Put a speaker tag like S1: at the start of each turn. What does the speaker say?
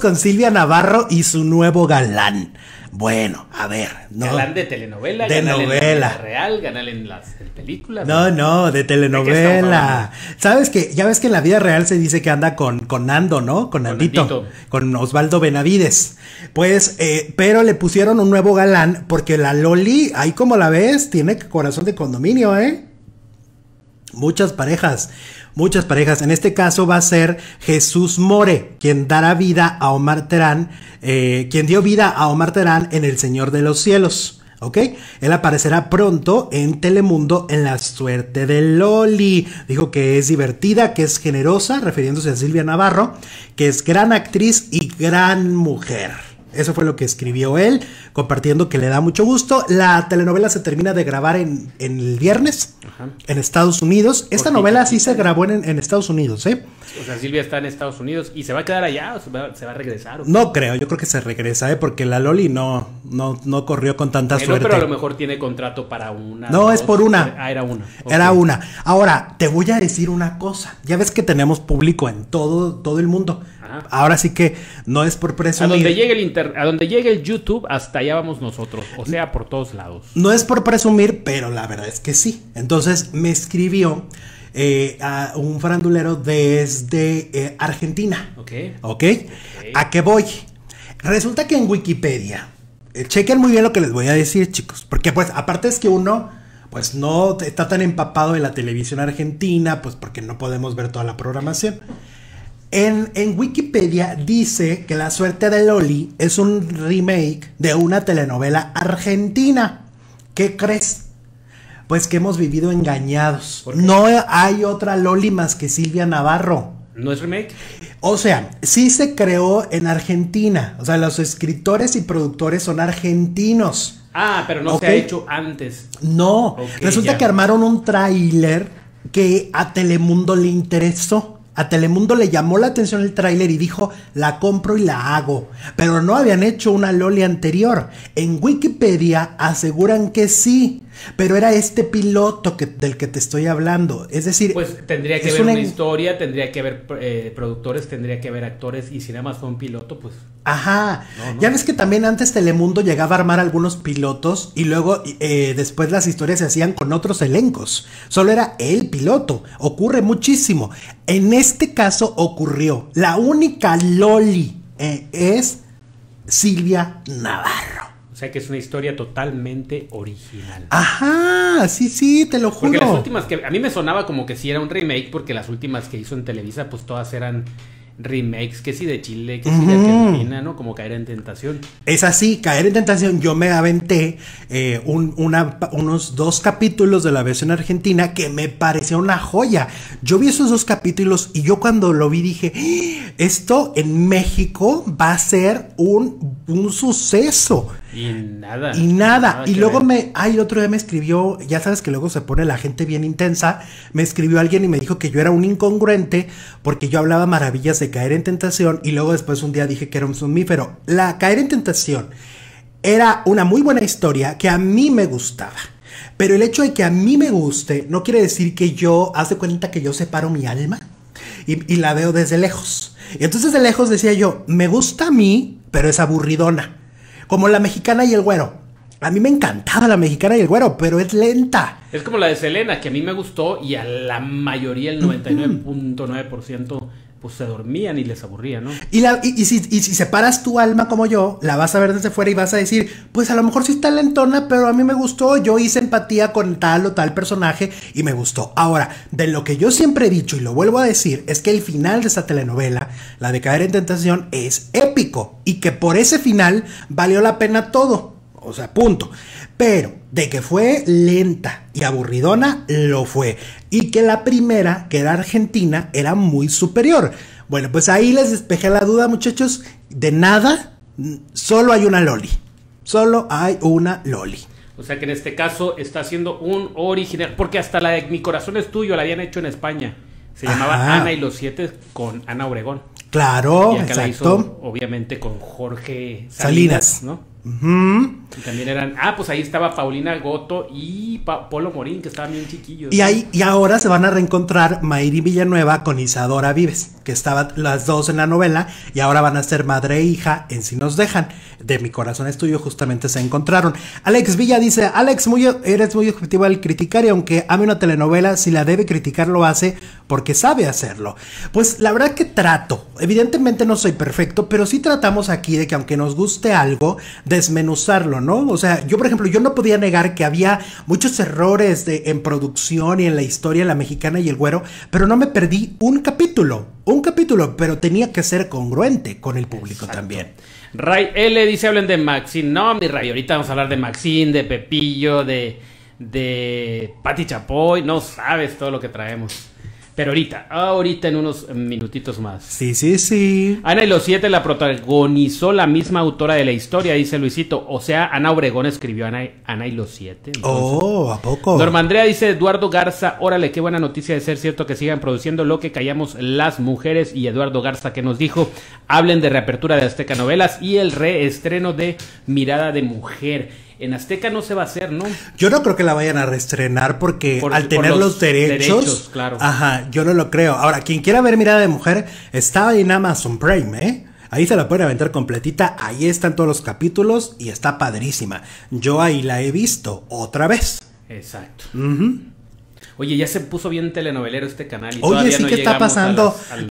S1: con Silvia Navarro y su nuevo galán. Bueno, a ver, no. Galán de telenovela, de novela.
S2: real, en las películas. No,
S1: no, de telenovela. Sabes que, ya ves que en la vida real se dice que anda con, Nando, ¿no? Con, Andito, con Osvaldo Benavides. Pues, eh, pero le pusieron un nuevo galán porque la Loli, ahí como la ves, tiene corazón de condominio, ¿eh? Muchas parejas, muchas parejas. En este caso va a ser Jesús More, quien dará vida a Omar Terán, eh, quien dio vida a Omar Terán en El Señor de los Cielos. ¿Ok? Él aparecerá pronto en Telemundo en La Suerte de Loli. Dijo que es divertida, que es generosa, refiriéndose a Silvia Navarro, que es gran actriz y gran mujer. Eso fue lo que escribió él, compartiendo que le da mucho gusto. La telenovela se termina de grabar en, el viernes en Estados Unidos. Esta novela sí se grabó en, Estados Unidos, ¿eh?
S2: O sea, Silvia está en Estados Unidos y se va a quedar allá o se va, a regresar. no
S1: creo, yo creo que se regresa, ¿eh? Porque la Loli no, no, corrió con tanta suerte. Pero a lo
S2: mejor tiene contrato para una. No, es por una. Ah, era una.
S1: Era una. Ahora, te voy a decir una cosa. Ya ves que tenemos público en todo, todo el mundo. Ahora sí que
S2: no es por presumir. A donde llegue el internet a donde llegue el YouTube, hasta allá vamos nosotros, o sea, por todos lados.
S1: No es por presumir, pero la verdad es que sí. Entonces me escribió eh, un frandulero desde eh, Argentina. ok. Ok. ¿A qué voy? Resulta que en Wikipedia, eh, chequen muy bien lo que les voy a decir, chicos, porque pues aparte es que uno pues no está tan empapado de la televisión argentina, pues porque no podemos ver toda la programación. En, Wikipedia dice que La suerte de Loli es un remake de una telenovela argentina. ¿Qué crees? Pues que hemos vivido engañados. No hay otra Loli más que Silvia Navarro. ¿No es remake? O sea, sí se creó en Argentina. O sea, los escritores y productores son argentinos.
S2: Ah, pero no se ha hecho antes.
S1: No. Resulta que armaron un tráiler que a Telemundo le interesó. A Telemundo le llamó la atención el tráiler y dijo, la compro y la hago. Pero no habían hecho una Loli anterior. En Wikipedia aseguran que sí. Pero era este piloto del que te estoy hablando. Es decir, pues
S2: tendría que haber una... historia, tendría que haber eh, productores, tendría que haber actores. Y si nada más fue un piloto, pues.
S1: Ajá. Ya ves que también antes Telemundo llegaba a armar algunos pilotos y luego eh, después las historias se hacían con otros elencos. Solo era el piloto. Ocurre muchísimo. En este caso ocurrió. La única Loli eh, es Silvia
S2: Navarro. O sea que es una historia totalmente original.
S1: Ajá, sí, sí, te lo juro. Porque las
S2: últimas que a mí me sonaba como que sí era un remake, porque las últimas que hizo en Televisa, pues todas eran remakes, que sí de Chile, que sí de Argentina, ¿no? Como caer en tentación.
S1: Es así, caer en tentación. Yo me aventé eh, unos dos capítulos de la versión argentina que me parecía una joya. Yo vi esos dos capítulos y yo cuando lo vi dije, ¡Ah! esto en México va a ser un un suceso.
S2: Y nada. Y nada. y luego me,
S1: ay, otro día me escribió, ya sabes que luego se pone la gente bien intensa, me escribió alguien y me dijo que yo era un incongruente porque yo hablaba maravillas de caer en tentación y luego después un día dije que era un sumífero La caer en tentación era una muy buena historia que a mí me gustaba. Pero el hecho de que a mí me guste no quiere decir que yo, hace cuenta que yo separo mi alma y, la veo desde lejos. Y entonces de lejos decía yo, me gusta a mí, pero es aburridona. Como la mexicana y el güero. A mí me encantaba la mexicana y el güero, pero es lenta.
S2: Es como la de Selena, que a mí me gustó y a la mayoría, el 99.9%, pues se dormían y les aburría, ¿no?
S1: Y, la, si, y, si, separas tu alma como yo, la vas a ver desde fuera y vas a decir, pues a lo mejor sí está lentona, pero a mí me gustó, yo hice empatía con tal o tal personaje y me gustó. Ahora, de lo que yo siempre he dicho y lo vuelvo a decir, es que el final de esta telenovela, la de caer en tentación, es épico y que por ese final valió la pena todo o sea, punto. Pero de que fue lenta y aburridona, lo fue. Y que la primera, que era Argentina, era muy superior. Bueno, pues ahí les despejé la duda, muchachos. De nada, solo hay una Loli. Solo hay una Loli.
S2: O sea que en este caso está haciendo un original, porque hasta la de Mi Corazón es Tuyo la habían hecho en España. Se llamaba Ana y los Siete con Ana Obregón. Claro, exacto. obviamente con Jorge Salinas, Salinas. ¿no? Y también eran. Ah, pues ahí estaba Paulina Goto y Polo Morín, que estaban bien chiquillos. Y, ahí,
S1: y ahora se van a reencontrar Mayri Villanueva con Isadora Vives, que estaban las dos en la novela, y ahora van a ser madre e hija en Si Nos Dejan. De mi corazón es tuyo, justamente se encontraron. Alex Villa dice: Alex, muy, eres muy objetivo al criticar, y aunque ame una telenovela, si la debe criticar, lo hace porque sabe hacerlo. Pues la verdad que trato. Evidentemente no soy perfecto, pero sí tratamos aquí de que aunque nos guste algo, desmenuzarlo, ¿no? O sea, yo por ejemplo, yo no podía negar que había muchos errores de, en producción y en la historia la mexicana y el güero, pero no me perdí un capítulo, un capítulo, pero tenía que ser congruente con el público
S2: también. Ray L dice, hablen de Maxine. No, mi Ray, ahorita vamos a hablar de Maxine, de Pepillo, de, de Pati Chapoy. No sabes todo lo que traemos. Pero ahorita, ahorita en unos minutitos más. Sí,
S1: sí, sí.
S2: Ana y los siete la protagonizó la misma autora de la historia, dice Luisito. O sea, Ana Obregón escribió Ana, y los siete. Oh, ¿a poco? Normandrea dice Eduardo Garza, órale, qué buena noticia de ser cierto que sigan produciendo lo que callamos las mujeres. Y Eduardo Garza que nos dijo, hablen de reapertura de Azteca Novelas y el reestreno de Mirada de Mujer en Azteca no se va a hacer, ¿no?
S1: Yo no creo que la vayan a reestrenar porque al tener los, derechos, claro. ajá, yo no lo creo. Ahora, quien quiera ver Mirada de Mujer, está en Amazon Prime, ¿eh? Ahí se la pueden aventar completita, ahí están todos los capítulos y está padrísima. Yo ahí la he visto otra vez.
S2: Exacto. Oye, ya se puso bien telenovelero este canal. Y Oye, sí, que está pasando?